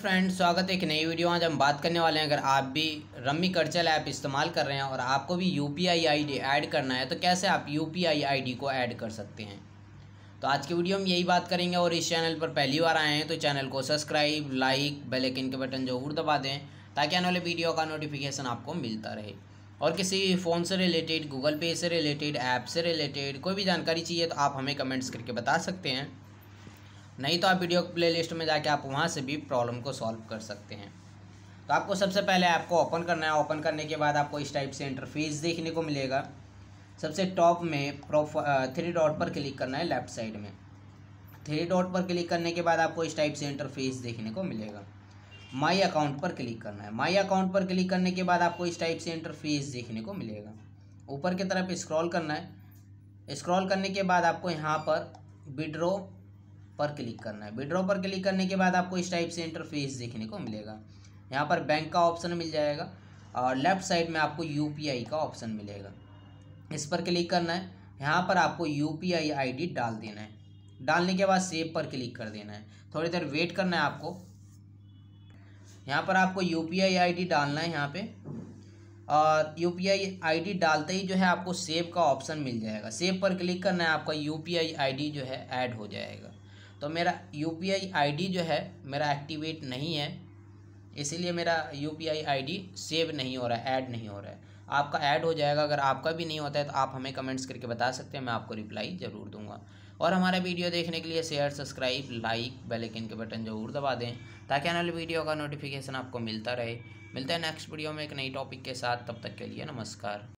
friends स्वागत है एक नई वीडियो आज हम बात करने वाले हैं अगर आप भी रम्मी कर्चल ऐप इस्तेमाल कर रहे हैं और आपको भी U P I I D add करना है तो कैसे आप U P I I D को ऐड कर सकते हैं तो आज की वीडियो में यही बात करेंगे और इस चैनल पर पहली बार आए हैं तो चैनल को सब्सक्राइब लाइक बेलैकन के बटन जरूर दबा दें ताकि आने वाले वीडियो का नोटिफिकेशन आपको मिलता रहे और किसी फ़ोन से रिलेटेड गूगल पे से रिलेटेड ऐप से रिलेटेड कोई भी जानकारी चाहिए तो आप हमें कमेंट्स करके बता सकते हैं नहीं तो आप वीडियो प्ले लिस्ट में जाके आप वहाँ से भी प्रॉब्लम को सॉल्व कर सकते हैं तो आपको सबसे पहले आपको ओपन करना है ओपन करने के बाद आपको इस टाइप से इंटरफेस देखने को मिलेगा सबसे टॉप में प्रोफ थ्री डॉट पर क्लिक करना है लेफ्ट साइड में थ्री डॉट पर क्लिक करने के बाद आपको इस टाइप से इंटरफेस देखने को मिलेगा माई अकाउंट पर क्लिक करना है माई अकाउंट पर क्लिक करने के बाद आपको इस टाइप से इंटरफेस देखने को मिलेगा ऊपर की तरफ स्क्रॉल करना है स्क्रॉल करने के बाद आपको यहाँ पर विड्रो पर क्लिक करना है विड्रॉ पर क्लिक करने के बाद आपको इस टाइप से इंटरफेस देखने को मिलेगा यहाँ पर बैंक का ऑप्शन मिल जाएगा और लेफ्ट साइड में आपको यू का ऑप्शन मिलेगा इस पर क्लिक करना है यहाँ पर आपको यू पी आई डाल देना है डालने के बाद सेव पर क्लिक कर देना है थोड़ी देर वेट करना है आपको यहाँ पर आपको यू पी आई डालना है यहाँ पे और यू पी आई डालते ही जो है आपको सेव का ऑप्शन मिल जाएगा सेव पर क्लिक करना है आपका यू पी आई जो है ऐड हो जाएगा तो मेरा U P I I D जो है मेरा एक्टिवेट नहीं है इसीलिए मेरा U P I I D save नहीं हो रहा है ऐड नहीं हो रहा है आपका ऐड हो जाएगा अगर आपका भी नहीं होता है तो आप हमें कमेंट्स करके बता सकते हैं मैं आपको रिप्लाई ज़रूर दूंगा और हमारा वीडियो देखने के लिए शेयर सब्सक्राइब लाइक बेलकिन के बटन ज़रूर दबा दें ताकि आने वाली वीडियो का नोटिफिकेशन आपको मिलता रहे मिलता है नेक्स्ट वीडियो में एक नई टॉपिक के साथ तब तक के लिए नमस्कार